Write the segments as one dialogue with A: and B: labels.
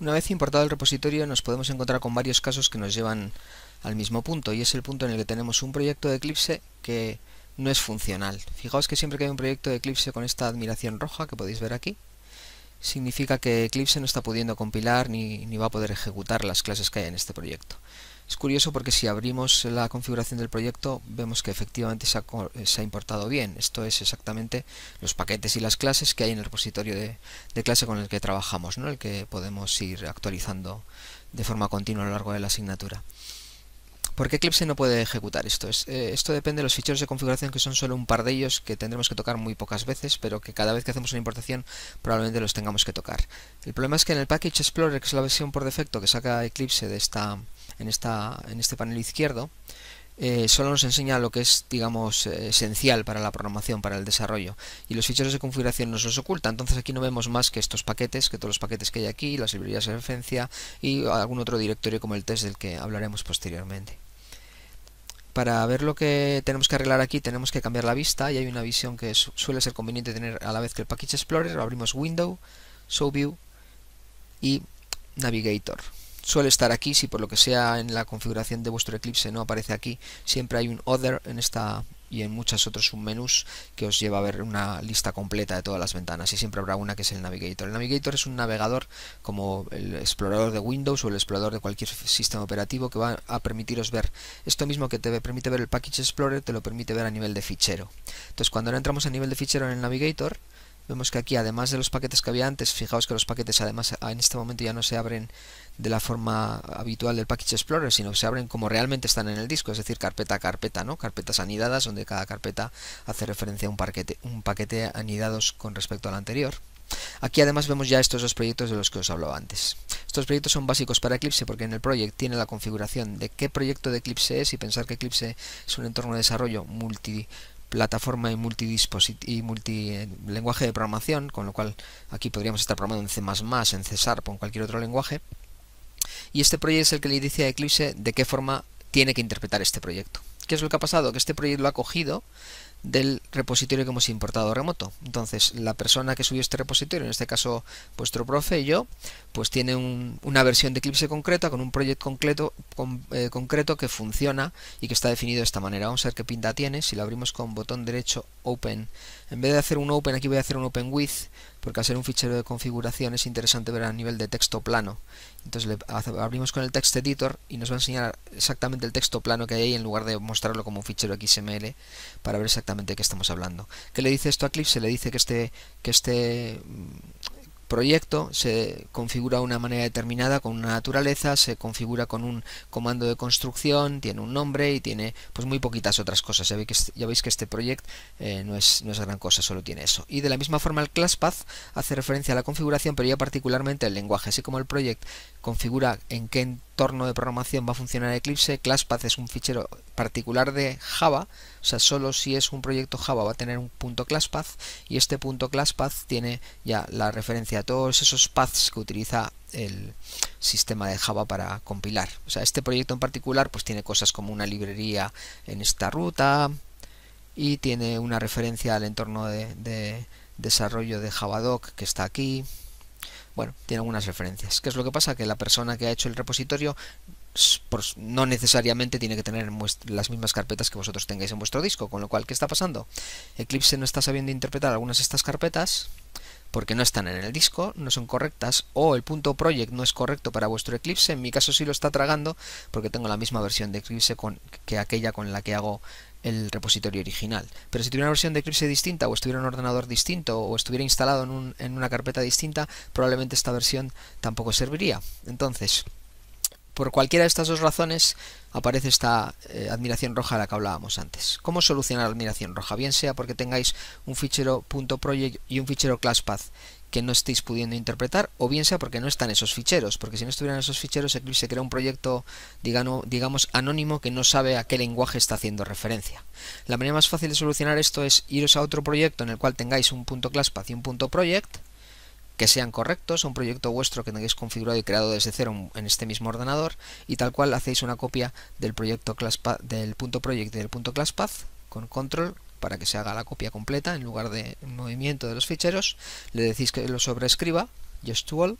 A: Una vez importado el repositorio nos podemos encontrar con varios casos que nos llevan al mismo punto y es el punto en el que tenemos un proyecto de Eclipse que no es funcional. Fijaos que siempre que hay un proyecto de Eclipse con esta admiración roja que podéis ver aquí, significa que Eclipse no está pudiendo compilar ni, va a poder ejecutar las clases que hay en este proyecto. Es curioso porque si abrimos la configuración del proyecto vemos que efectivamente eh, se ha, importado bien. Esto es exactamente los paquetes y las clases que hay en el repositorio de, clase con el que trabajamos, ¿no? el que podemos ir actualizando de forma continua a lo largo de la asignatura. ¿Por qué Eclipse no puede ejecutar esto? Eh, esto depende de los ficheros de configuración, que son solo un par de ellos que tendremos que tocar muy pocas veces, pero que cada vez que hacemos una importación probablemente los tengamos que tocar. El problema es que en el Package Explorer, que es la versión por defecto que saca Eclipse de esta, en, este panel izquierdo, eh, solo nos enseña lo que es, digamos, eh, esencial para la programación, para el desarrollo. Y los ficheros de configuración nos los oculta. Entonces aquí no vemos más que estos paquetes, que todos los paquetes que hay aquí, las librerías de referencia y algún otro directorio como el test del que hablaremos posteriormente para ver lo que tenemos que arreglar aquí tenemos que cambiar la vista y hay una visión que suele ser conveniente tener a la vez que el Package Explorer. Abrimos Window, Show View y Navigator suele estar aquí, si por lo que sea en la configuración de vuestro Eclipse no aparece aquí, siempre hay un Other en esta y en muchos otros submenús que os lleva a ver una lista completa de todas las ventanas y siempre habrá una que es el Navigator. El Navigator es un navegador como el explorador de Windows o el explorador de cualquier sistema operativo que va a permitiros ver esto mismo que te permite ver el Package Explorer, te lo permite ver a nivel de fichero. Entonces cuando entramos a nivel de fichero en el Navigator, Vemos que aquí, además de los paquetes que había antes, fijaos que los paquetes además en este momento ya no se abren de la forma habitual del Package Explorer, sino que se abren como realmente están en el disco, es decir, carpeta a carpeta, ¿no? Carpetas anidadas, donde cada carpeta hace referencia a un paquete, un paquete anidados con respecto al anterior. Aquí además vemos ya estos dos proyectos de los que os hablaba antes. Estos proyectos son básicos para Eclipse porque en el project tiene la configuración de qué proyecto de Eclipse es y pensar que Eclipse es un entorno de desarrollo multi, plataforma y, y multi eh, lenguaje de programación, con lo cual aquí podríamos estar programando en C++, en Cesar con o en cualquier otro lenguaje. Y este proyecto es el que le dice a Eclipse de qué forma tiene que interpretar este proyecto. ¿Qué es lo que ha pasado? Que este proyecto lo ha cogido, del repositorio que hemos importado remoto. Entonces, la persona que subió este repositorio, en este caso vuestro profe y yo, pues tiene una versión de Eclipse concreta con un proyecto concreto, eh, concreto que funciona y que está definido de esta manera. Vamos a ver qué pinta tiene. Si lo abrimos con botón derecho open. En vez de hacer un open, aquí voy a hacer un open with, porque al ser un fichero de configuración es interesante ver a nivel de texto plano. Entonces le abrimos con el text editor y nos va a enseñar exactamente el texto plano que hay ahí en lugar de mostrarlo como un fichero XML para ver exactamente de qué estamos hablando. ¿Qué le dice esto a Clip? Se le dice que este, que este proyecto se configura de una manera determinada con una naturaleza, se configura con un comando de construcción, tiene un nombre y tiene pues muy poquitas otras cosas. Ya veis que, este, ya veis que este project eh, no, es, no es gran cosa, solo tiene eso. Y de la misma forma el ClassPath hace referencia a la configuración, pero ya particularmente el lenguaje. Así como el proyecto configura en qué entorno de programación va a funcionar Eclipse, ClassPath es un fichero particular de Java, o sea, solo si es un proyecto Java va a tener un punto ClassPath y este punto ClassPath tiene ya la referencia todos esos paths que utiliza el sistema de Java para compilar. O sea, este proyecto en particular pues tiene cosas como una librería en esta ruta y tiene una referencia al entorno de, de desarrollo de Javadoc que está aquí. Bueno, tiene algunas referencias. ¿Qué es lo que pasa? Que la persona que ha hecho el repositorio pues, no necesariamente tiene que tener las mismas carpetas que vosotros tengáis en vuestro disco, con lo cual, ¿qué está pasando? Eclipse no está sabiendo interpretar algunas de estas carpetas porque no están en el disco, no son correctas, o el punto project no es correcto para vuestro Eclipse, en mi caso sí lo está tragando, porque tengo la misma versión de Eclipse con, que aquella con la que hago el repositorio original. Pero si tuviera una versión de Eclipse distinta, o estuviera en un ordenador distinto, o estuviera instalado en, en una carpeta distinta, probablemente esta versión tampoco serviría. Entonces, por cualquiera de estas dos razones aparece esta eh, admiración roja de la que hablábamos antes. ¿Cómo solucionar la admiración roja? Bien sea porque tengáis un fichero .project y un fichero classpath que no estéis pudiendo interpretar, o bien sea porque no están esos ficheros, porque si no estuvieran esos ficheros, Eclipse crea un proyecto, digamos, anónimo que no sabe a qué lenguaje está haciendo referencia. La manera más fácil de solucionar esto es iros a otro proyecto en el cual tengáis un punto classpath y un punto project, que sean correctos, un proyecto vuestro que tengáis configurado y creado desde cero en este mismo ordenador y tal cual hacéis una copia del proyecto ClassPath, del punto project del punto ClassPath con control para que se haga la copia completa en lugar de movimiento de los ficheros, le decís que lo sobrescriba just to all,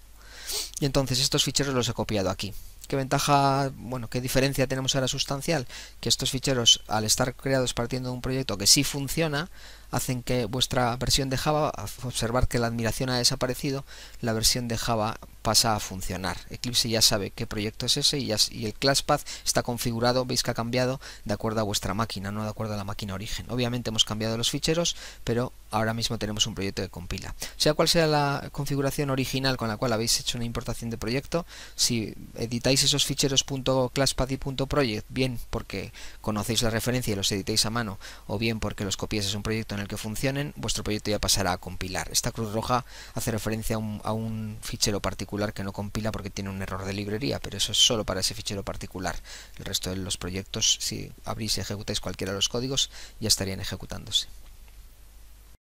A: y entonces estos ficheros los he copiado aquí. ¿Qué ventaja, bueno, qué diferencia tenemos ahora sustancial? Que estos ficheros, al estar creados partiendo de un proyecto que sí funciona, hacen que vuestra versión de Java, observar que la admiración ha desaparecido, la versión de Java pasa a funcionar. Eclipse ya sabe qué proyecto es ese y, y, el ClassPath está configurado, veis que ha cambiado de acuerdo a vuestra máquina, no de acuerdo a la máquina origen. Obviamente hemos cambiado los ficheros, pero ahora mismo tenemos un proyecto que compila. Sea cual sea la configuración original con la cual habéis hecho una importación de proyecto, si editáis esos ficheros .classpath y .project, bien porque conocéis la referencia y los editáis a mano, o bien porque los copiáis es un proyecto en el que funcionen, vuestro proyecto ya pasará a compilar. Esta cruz roja hace referencia a un, a un fichero particular que no compila porque tiene un error de librería, pero eso es solo para ese fichero particular. El resto de los proyectos, si abrís y ejecutáis cualquiera de los códigos, ya estarían ejecutándose.